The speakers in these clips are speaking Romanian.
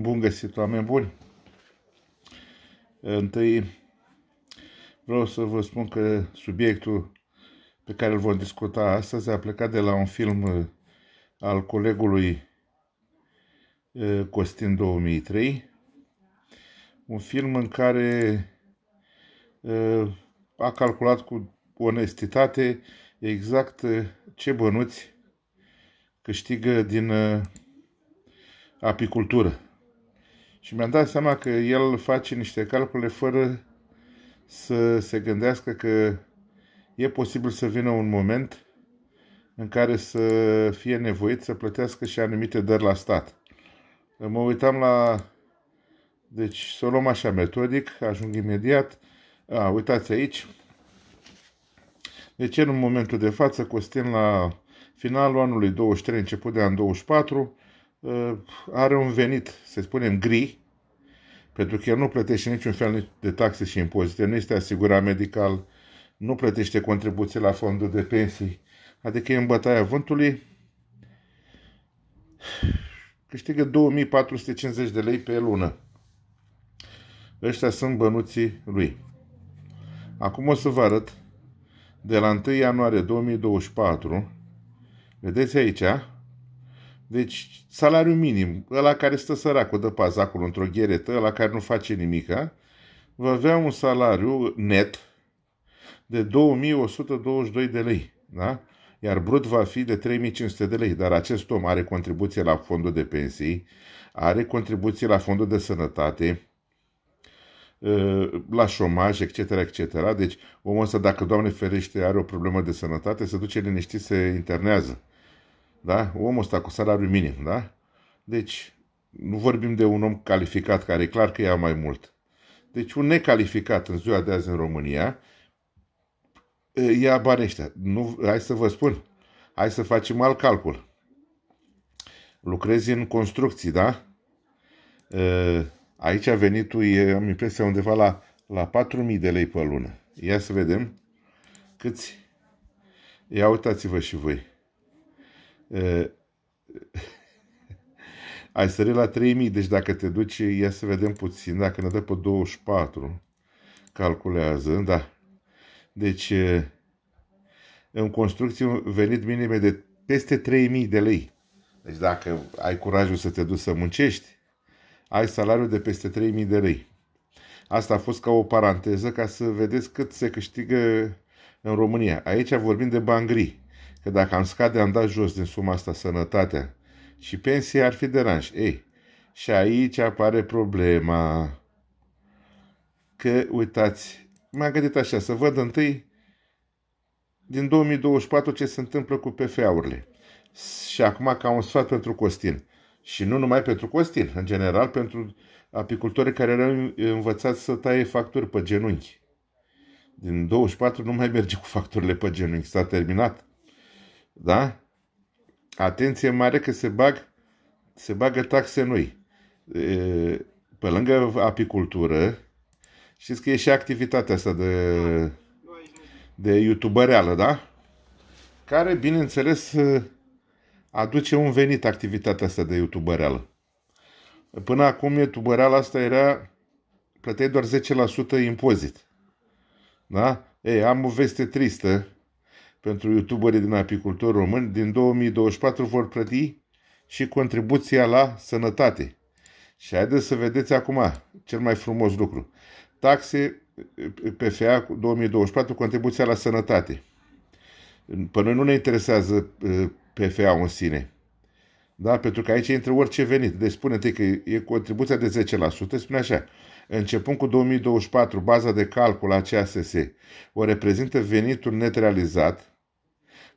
Bun găsit, oameni buni! Întâi vreau să vă spun că subiectul pe care îl vom discuta astăzi a plecat de la un film uh, al colegului uh, Costin 2003, un film în care uh, a calculat cu onestitate exact ce bănuți câștigă din apicultură. Și mi-am dat seama că el face niște calcule fără să se gândească că e posibil să vină un moment în care să fie nevoit să plătească și anumite dări la stat. Mă uitam la... Deci să o luăm așa metodic, ajung imediat. A, uitați aici. Deci în momentul de față, Costin la finalul anului 23, început de an 24, Uh, are un venit, să spunem, gri, pentru că el nu plătește niciun fel de taxe și impozite, nu este asigurat medical, nu plătește contribuții la fondul de pensii, adică e în bătaia vântului, câștigă 2450 de lei pe lună. Ăștia sunt bănuții lui. Acum o să vă arăt de la 1 ianuarie 2024, vedeți aici, deci, salariul minim, ăla care stă săracul de pază într-o gheretă, ăla care nu face nimica, va avea un salariu net de 2122 de lei, da? Iar brut va fi de 3500 de lei, dar acest om are contribuție la fondul de pensii, are contribuție la fondul de sănătate, ă, la șomaj, etc., etc. Deci omul ăsta, dacă, Doamne ferește, are o problemă de sănătate, se duce liniștit, se internează. Da? Omul ăsta cu salariu minim, da? Deci, nu vorbim de un om calificat care e clar că ia mai mult. Deci un necalificat în ziua de azi în România ia banii ăștia. Nu, hai să vă spun, hai să facem alt calcul. Lucrezi în construcții, da? Aici a e, am impresia, undeva la, la 4.000 de lei pe lună. Ia să vedem câți... Ia uitați-vă și voi. Uh, ai sărit la 3000, deci dacă te duci, ia să vedem puțin, dacă ne dă pe 24, calculează, da. Deci, în construcție un venit minim de peste 3000 de lei. Deci dacă ai curajul să te duci să muncești, ai salariul de peste 3000 de lei. Asta a fost ca o paranteză ca să vedeți cât se câștigă în România. Aici vorbim de bani gri. Că dacă am scade, am dat jos din suma asta sănătatea. Și pensia ar fi deranj. Ei, și aici apare problema. Că, uitați, m-am gândit așa, să văd întâi din 2024 ce se întâmplă cu PFA-urile. Și acum ca un sfat pentru Costin. Și nu numai pentru Costin, în general pentru apicultorii care erau învățați să taie facturi pe genunchi. Din 24 nu mai merge cu facturile pe genunchi, s-a terminat. Da? Atenție mare că se bag se bagă taxe noi. Pe lângă apicultură, știți că e și activitatea asta de, de youtubereală, da? Care, bineînțeles, aduce un venit activitatea asta de youtubereală. Până acum, youtubereala asta era, plăteai doar 10% impozit. Da? Ei, am o veste tristă pentru youtuberii din apicultori români din 2024 vor plăti și contribuția la sănătate. Și haideți să vedeți acum cel mai frumos lucru. Taxe PFA 2024, contribuția la sănătate. Pe noi nu ne interesează eh, PFA în sine. Da? Pentru că aici intră orice venit. Deci spune că e contribuția de 10%. Spune așa. Începând cu 2024, baza de calcul a CSS o reprezintă venitul net realizat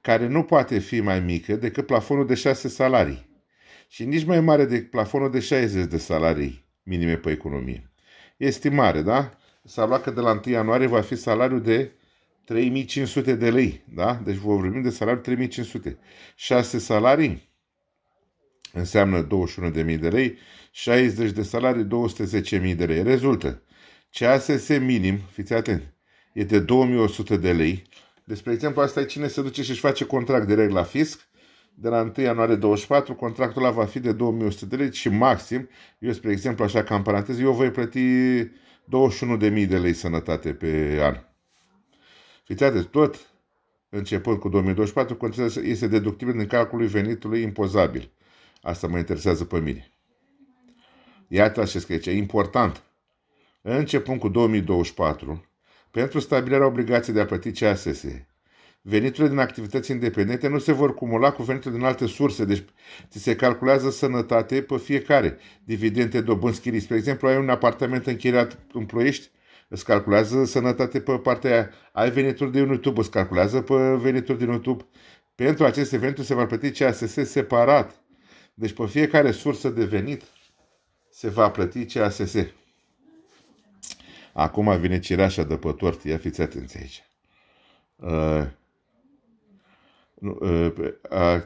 care nu poate fi mai mică decât plafonul de 6 salarii și nici mai mare decât plafonul de 60 de salarii minime pe economie. Este mare, da? S-a luat că de la 1 ianuarie va fi salariul de 3500 de lei, da? Deci vă vorbim de salariul 3500. 6 salarii înseamnă 21.000 de lei, 60 de salarii 210.000 de lei. Rezultă, CASS minim, fiți atenți, e de 2100 de lei, despre exemplu, asta e cine se duce și își face contract direct la fisc. De la 1 ianuarie 24, contractul ăla va fi de 2100 de lei și maxim, eu, spre exemplu, așa ca în paranteză, eu voi plăti 21.000 de lei sănătate pe an. Fiți atenți, tot începând cu 2024, este deductibil din calculul venitului impozabil. Asta mă interesează pe mine. Iată așa scrie aici, important. Începând cu 2024, pentru stabilirea obligației de a plăti CSS. Veniturile din activități independente nu se vor cumula cu veniturile din alte surse, deci ți se calculează sănătate pe fiecare. Dividende, dobânzi, chirii. Spre exemplu, ai un apartament închiriat în ploiești, îți calculează sănătate pe partea aia. Ai venituri din YouTube, îți calculează pe venituri din YouTube. Pentru aceste venituri se va plăti CSS separat. Deci pe fiecare sursă de venit se va plăti CSS. Acum vine cireașa de pe tort, ia fiți atenți aici. Uh, uh,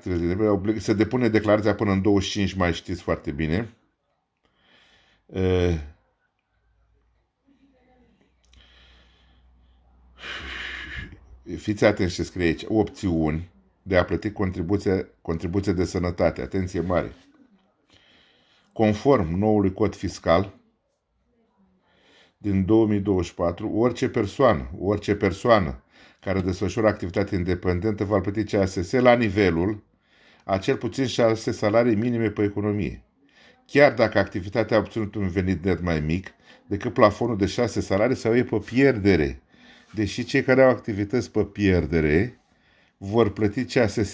uh, oblig, se depune declarația până în 25 mai, știți foarte bine. Uh, fiți atenți ce scrie aici. Opțiuni de a plăti contribuție, contribuție de sănătate. Atenție mare! Conform noului cod fiscal, din 2024, orice persoană, orice persoană care desfășoară activitate independentă va plăti CSS la nivelul a cel puțin 6 salarii minime pe economie. Chiar dacă activitatea a obținut un venit net mai mic decât plafonul de 6 salarii sau e pe pierdere, deși cei care au activități pe pierdere vor plăti CSS.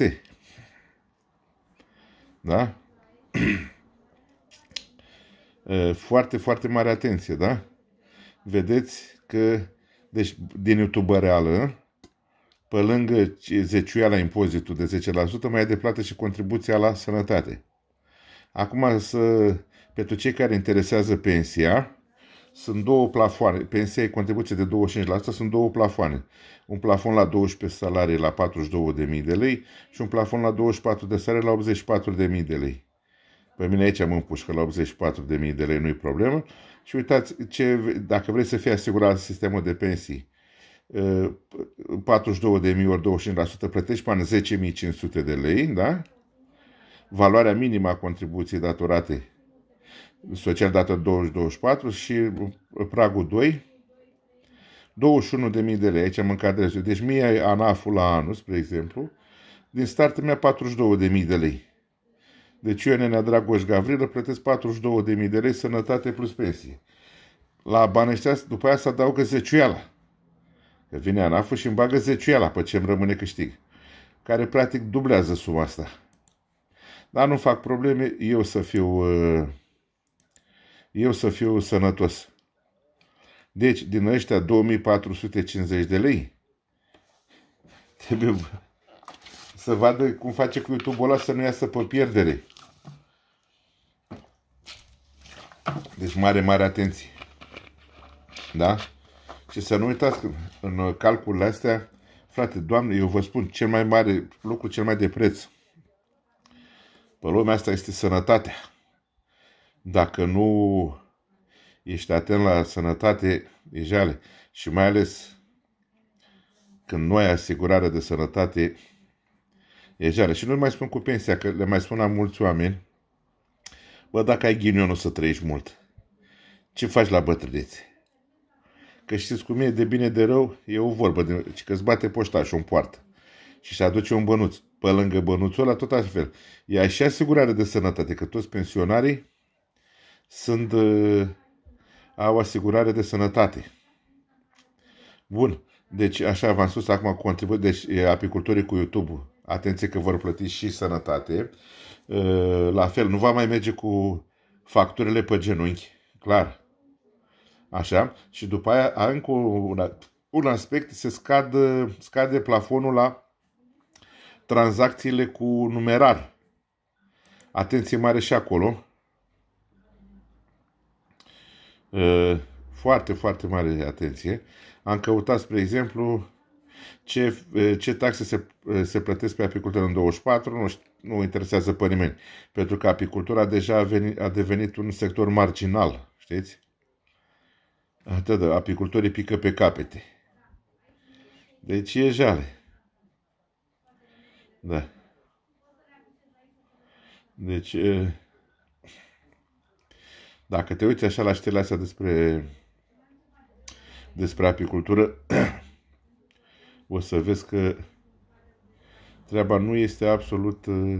Da? Foarte, foarte mare atenție, da? vedeți că, deci, din reală, pe lângă la impozitul de 10%, mai e de plată și contribuția la sănătate. Acum, să, pentru cei care interesează pensia, sunt două plafoane. Pensia e contribuție de 25%, sunt două plafoane. Un plafon la 12 salarii la 42.000 de lei și un plafon la 24 de salarii la 84.000 de lei. Pe mine aici am împușcă la 84.000 de lei, nu-i problemă. Și uitați, ce, dacă vrei să fie asigurat sistemul de pensii, 42.000 uh, ori 25% plătești până 10.500 de lei, da? Valoarea minimă a contribuției datorate social dată 2024 și pragul 2, 21.000 de lei, aici am încadrez eu. Deci mie ANAF-ul la anul, spre exemplu, din start mi-a 42.000 de lei. Deci eu, Nenea Dragoș Gavrilă, plătesc 42.000 de lei sănătate plus pensie. La Baneștea, după aia se adaugă zeciuiala. Că vine anaf și îmi bagă zeciuiala pe ce îmi rămâne câștig. Care practic dublează suma asta. Dar nu fac probleme eu să fiu... Uh, eu să fiu sănătos. Deci, din ăștia 2450 de lei, trebuie să vadă cum face cu YouTube-ul ăla să nu iasă pe pierdere. Deci mare, mare atenție. Da? Și să nu uitați că în uh, calculul astea, frate, doamne, eu vă spun, cel mai mare lucru, cel mai de preț pe lumea asta este sănătatea. Dacă nu ești atent la sănătate, e jale. Și mai ales când nu ai asigurare de sănătate, e jale. Și nu mai spun cu pensia, că le mai spun la mulți oameni, Bă, dacă ai ghinion, o să trăiești mult. Ce faci la bătrânețe? Că știți cum e, de bine de rău, e o vorbă, de, că îți bate și în poartă și se aduce un bănuț. Pe lângă bănuțul ăla, tot așa fel. E așa asigurare de sănătate, că toți pensionarii sunt, uh, au asigurare de sănătate. Bun. Deci, așa v-am spus, acum contribuie, deci apicultorii cu YouTube atenție că vor plăti și sănătate. La fel, nu va mai merge cu facturile pe genunchi, clar. Așa? Și după aia, încă un, un aspect, se scad, scade plafonul la tranzacțiile cu numerar. Atenție mare și acolo. Foarte, foarte mare atenție. Am căutat, spre exemplu, ce, ce taxe se, se plătesc pe apicultură în 24 nu, nu interesează pe nimeni, pentru că apicultura deja a, venit, a devenit un sector marginal, știți? Atât, de apicultorii pică pe capete. Deci e jale. Da. Deci, dacă te uiți așa la știrile astea despre, despre apicultură, o să vezi că treaba nu este absolut, uh,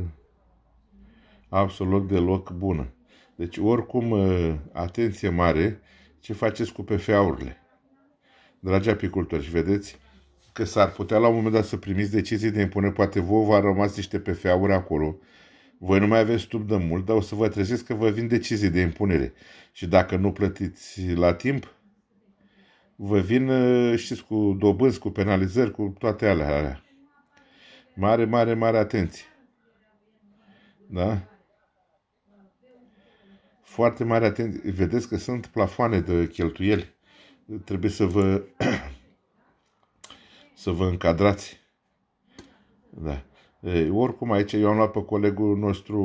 absolut deloc bună. Deci, oricum, uh, atenție mare ce faceți cu PFA-urile. Dragi apicultori, și vedeți că s-ar putea la un moment dat să primiți decizii de impunere, poate vouă va rămas niște PFA-uri acolo, voi nu mai aveți tub de mult, dar o să vă treziți că vă vin decizii de impunere. Și dacă nu plătiți la timp, vă vin, știți, cu dobânzi, cu penalizări, cu toate alea. alea. Mare, mare, mare atenție. Da? Foarte mare atenție. Vedeți că sunt plafoane de cheltuieli. Trebuie să vă să vă încadrați. Da. E, oricum aici eu am luat pe colegul nostru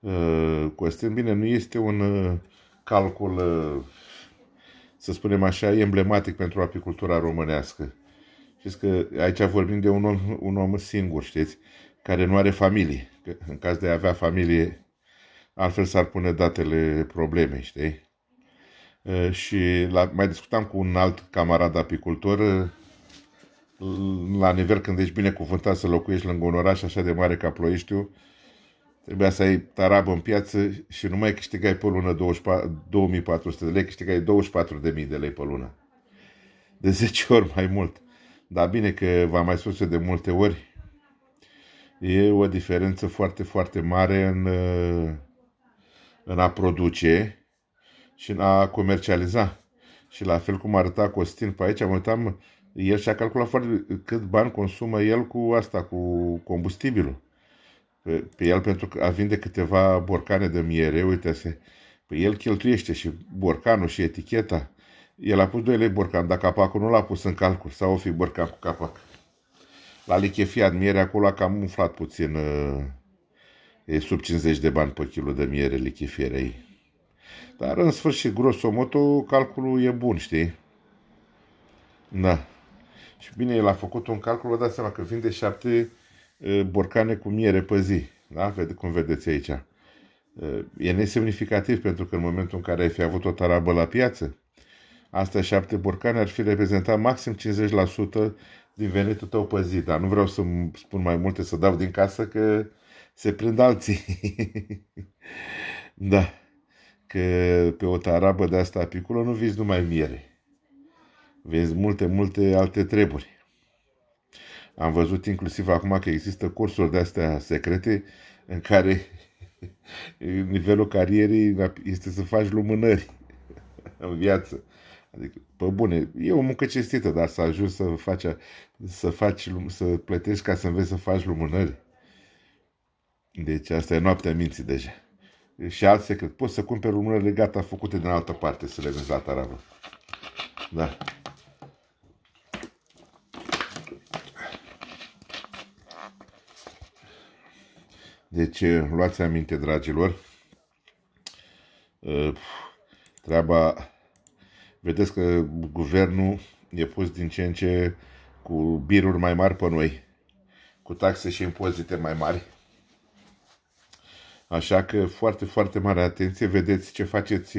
uh, Costin. Bine, nu este un uh, calcul uh, să spunem așa, emblematic pentru apicultura românească. Știți că aici vorbim de un om, un om singur, știți, care nu are familie. Că în caz de a avea familie, altfel s-ar pune datele problemei, știi? Și la, mai discutam cu un alt camarad apicultor la nivel când ești binecuvântat să locuiești lângă un oraș așa de mare ca Ploieștiu, Trebuia să ai tarabă în piață și nu mai câștigai pe lună 24, 2400 de lei, câștigai 24.000 de lei pe lună. De 10 ori mai mult. Dar bine că v-am mai spus de multe ori, e o diferență foarte, foarte mare în, uh, în a produce și în a comercializa. Și la fel cum arăta Costin pe aici, mă uitam, el și-a calculat foarte cât bani consumă el cu asta, cu combustibilul pe, pe el pentru a vinde câteva borcane de miere, uite, se, pe el cheltuiește și borcanul și eticheta. El a pus 2 lei borcan, dar capacul nu l-a pus în calcul, sau o fi borcan cu capac. La lichefiat miere acolo a cam umflat puțin, uh, e sub 50 de bani pe kilo de miere lichefierei. Dar în sfârșit, grosomoto, calculul e bun, știi? Da. Și bine, el a făcut un calcul, vă dați seama că vinde 7 borcane cu miere pe zi, da? cum vedeți aici. E nesemnificativ pentru că în momentul în care ai fi avut o tarabă la piață, astea șapte borcane ar fi reprezentat maxim 50% din venitul tău pe zi, dar nu vreau să spun mai multe, să dau din casă că se prind alții. da, că pe o tarabă de asta apiculă nu vezi numai miere. Vezi multe, multe alte treburi. Am văzut inclusiv acum că există cursuri de-astea secrete în care nivelul carierei este să faci lumânări în viață. Adică, pe bune, e o muncă cestită, dar să ajungi să faci, să, faci, să plătești ca să înveți să faci lumânări. Deci asta e noaptea minții deja. Și alt secret, poți să cumperi lumânările gata făcute din altă parte să le vezi la tarabă. Da. Deci, eh, luați aminte, dragilor, eh, treaba, vedeți că guvernul e pus din ce în ce cu biruri mai mari pe noi, cu taxe și impozite mai mari. Așa că foarte, foarte mare atenție, vedeți ce faceți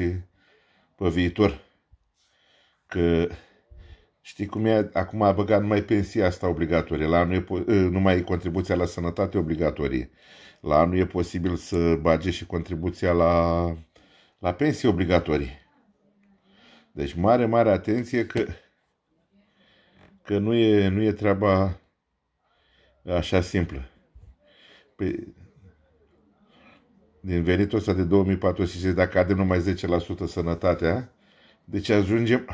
pe viitor. Că știi cum e, acum a băgat numai pensia asta obligatorie, la eh, nu, e, mai contribuția la sănătate obligatorie la anul e posibil să bage și contribuția la, la pensii obligatorii. Deci mare, mare atenție că, că nu, e, nu e treaba așa simplă. Pe, din venitul ăsta de 2.400 dacă cade numai 10% sănătatea, deci ajungem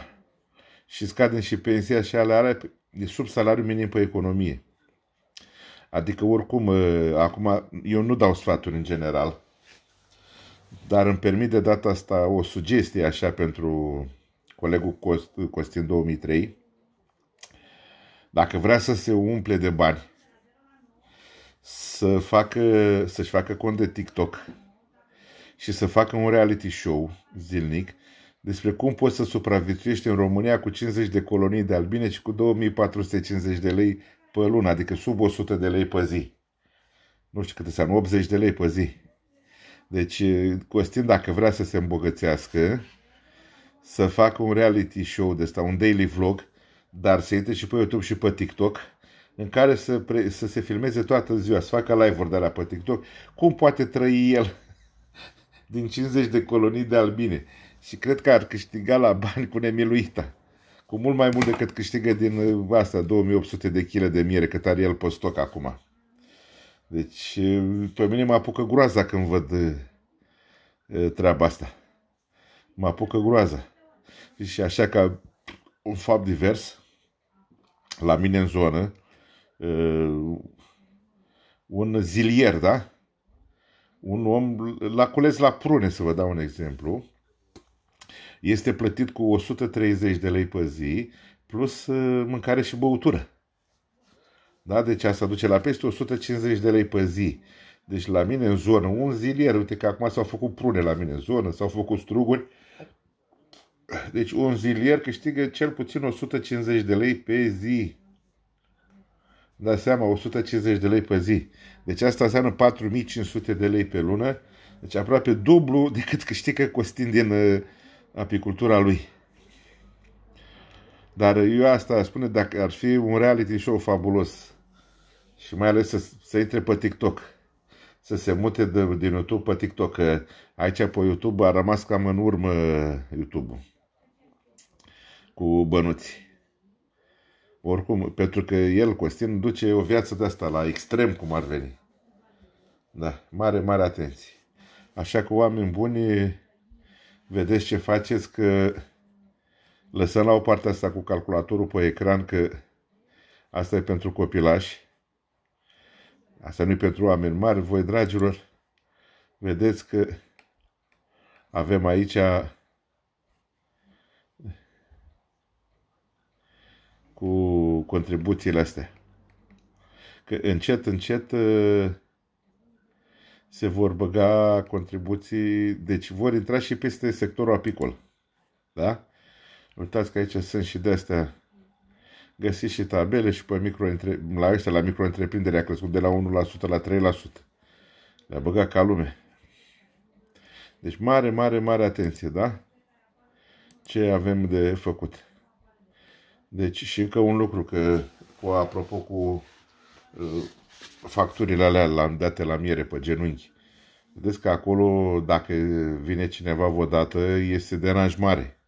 și scadem și pensia și alea are sub salariul minim pe economie. Adică oricum, ă, acum eu nu dau sfaturi în general, dar îmi permit de data asta o sugestie așa pentru colegul Cost, Costin 2003. Dacă vrea să se umple de bani, să facă, să-și facă cont de TikTok și să facă un reality show zilnic despre cum poți să supraviețuiești în România cu 50 de colonii de albine și cu 2450 de lei pe lună, adică sub 100 de lei pe zi. Nu știu câte înseamnă, 80 de lei pe zi. Deci Costin, dacă vrea să se îmbogățească, să facă un reality show de ăsta, un daily vlog, dar să intre și pe YouTube și pe TikTok, în care să, pre- să se filmeze toată ziua, să facă live-uri de la pe TikTok, cum poate trăi el din 50 de colonii de albine. Și cred că ar câștiga la bani cu nemiluita cu mult mai mult decât câștigă din asta, 2800 de kg de miere, cât are el pe stoc acum. Deci, pe mine mă apucă groaza când văd treaba asta. Mă apucă groaza. Și așa ca un fapt divers, la mine în zonă, un zilier, da? Un om, l-a cules la prune, să vă dau un exemplu, este plătit cu 130 de lei pe zi, plus uh, mâncare și băutură. Da? Deci asta duce la peste 150 de lei pe zi. Deci la mine în zonă, un zilier, uite că acum s-au făcut prune la mine în zonă, s-au făcut struguri. Deci un zilier câștigă cel puțin 150 de lei pe zi. Da seama, 150 de lei pe zi. Deci asta înseamnă 4500 de lei pe lună. Deci aproape dublu decât câștigă Costin din uh, apicultura lui. Dar eu asta spune dacă ar fi un reality show fabulos și mai ales să, să intre pe TikTok, să se mute de, din YouTube pe TikTok, că aici pe YouTube a rămas cam în urmă YouTube-ul cu bănuți. Oricum, pentru că el, Costin, duce o viață de asta la extrem cum ar veni. Da, mare, mare atenție. Așa că oameni buni, vedeți ce faceți, că lăsăm la o parte asta cu calculatorul pe ecran, că asta e pentru copilași. Asta nu e pentru oameni mari. Voi, dragilor, vedeți că avem aici cu contribuțiile astea. Că încet, încet se vor băga contribuții, deci vor intra și peste sectorul apicol. Da? Uitați că aici sunt și de-astea găsiți și tabele și pe micro, la ăștia, la micro a crescut de la 1% la 3%. Le-a băgat ca lume. Deci mare, mare, mare atenție, da? Ce avem de făcut. Deci și încă un lucru, că cu, apropo cu uh, facturile alea l-am date la miere pe genunchi. Vedeți că acolo, dacă vine cineva vădată, este deranj mare.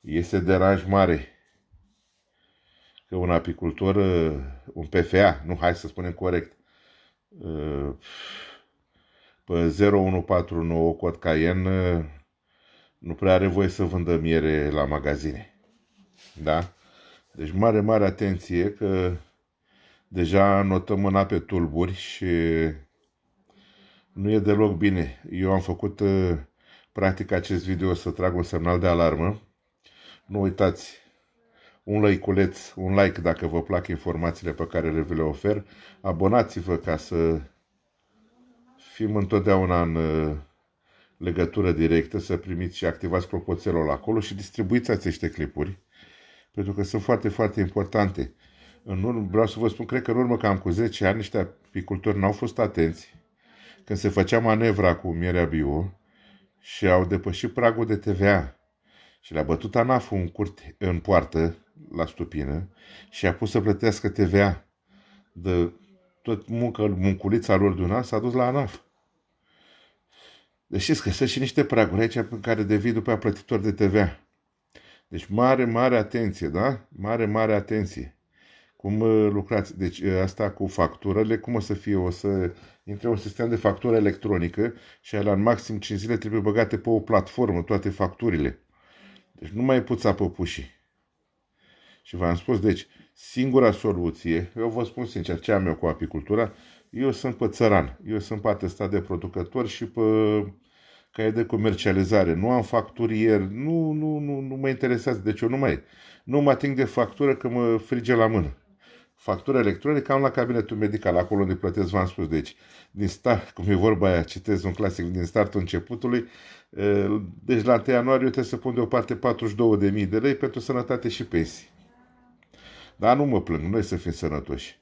Este deranj mare. Că un apicultor, uh, un PFA, nu, hai să spunem corect, uh, pe 0149 cod Cayenne uh, nu prea are voie să vândă miere la magazine. Da? Deci mare, mare atenție că deja notăm mâna pe tulburi și nu e deloc bine. Eu am făcut uh, practic acest video să trag un semnal de alarmă. Nu uitați, un lăiculeț, un like dacă vă plac informațiile pe care le vi le ofer. Abonați-vă ca să fim întotdeauna în uh, legătură directă, să primiți și activați clopoțelul acolo și distribuiți aceste clipuri, pentru că sunt foarte, foarte importante în urmă, vreau să vă spun, cred că în urmă cam cu 10 ani niște apicultori n-au fost atenți când se făcea manevra cu mierea bio și au depășit pragul de TVA și le-a bătut anaf în, curte, în poartă la stupină și a pus să plătească TVA de tot muncă, munculița lor de un an s-a dus la ANAF. Deci știți că sunt și niște praguri aici în care devii după plătitor de TVA. Deci mare, mare atenție, da? Mare, mare atenție. Cum uh, lucrați? Deci uh, asta cu facturile, cum o să fie? O să intre un sistem de factură electronică și la în maxim 5 zile trebuie băgate pe o platformă toate facturile. Deci nu mai puța păpușii. Și v-am spus, deci, singura soluție, eu vă spun sincer, ce am eu cu apicultura, eu sunt pe țăran, eu sunt pe atestat de producător și pe care de comercializare, nu am facturier, nu, nu, nu, nu mă interesează, deci eu nu mai, nu mă ating de factură că mă frige la mână factură electronică, am la cabinetul medical, acolo unde plătesc, v-am spus, deci, din start, cum e vorba aia, citez un clasic, din startul începutului, deci la 1 ianuarie eu trebuie să pun deoparte 42.000 de lei pentru sănătate și pensii. Dar nu mă plâng, noi să fim sănătoși.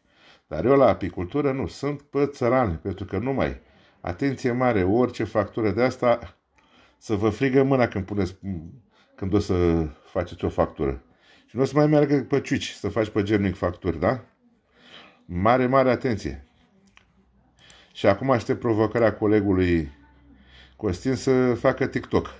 Dar eu la apicultură nu, sunt pe țărani, pentru că nu mai. Atenție mare, orice factură de asta, să vă frigă mâna când puneți, când o să faceți o factură. Și nu o să mai meargă pe ciuci, să faci pe germic facturi, da? Mare, mare atenție! Și acum aștept provocarea colegului Costin să facă TikTok.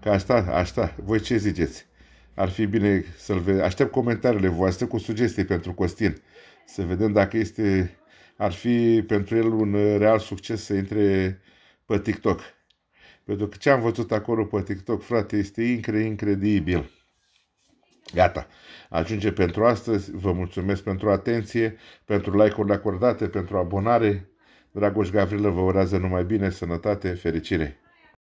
ca asta, asta, voi ce ziceți? Ar fi bine să-l vedem. Aștept comentariile voastre cu sugestii pentru Costin. Să vedem dacă este, ar fi pentru el un real succes să intre pe TikTok. Pentru că ce am văzut acolo pe TikTok, frate, este incredibil. Gata. Ajunge pentru astăzi. Vă mulțumesc pentru atenție, pentru like-urile acordate, pentru abonare. Dragoș Gavrilă vă urează numai bine, sănătate, fericire!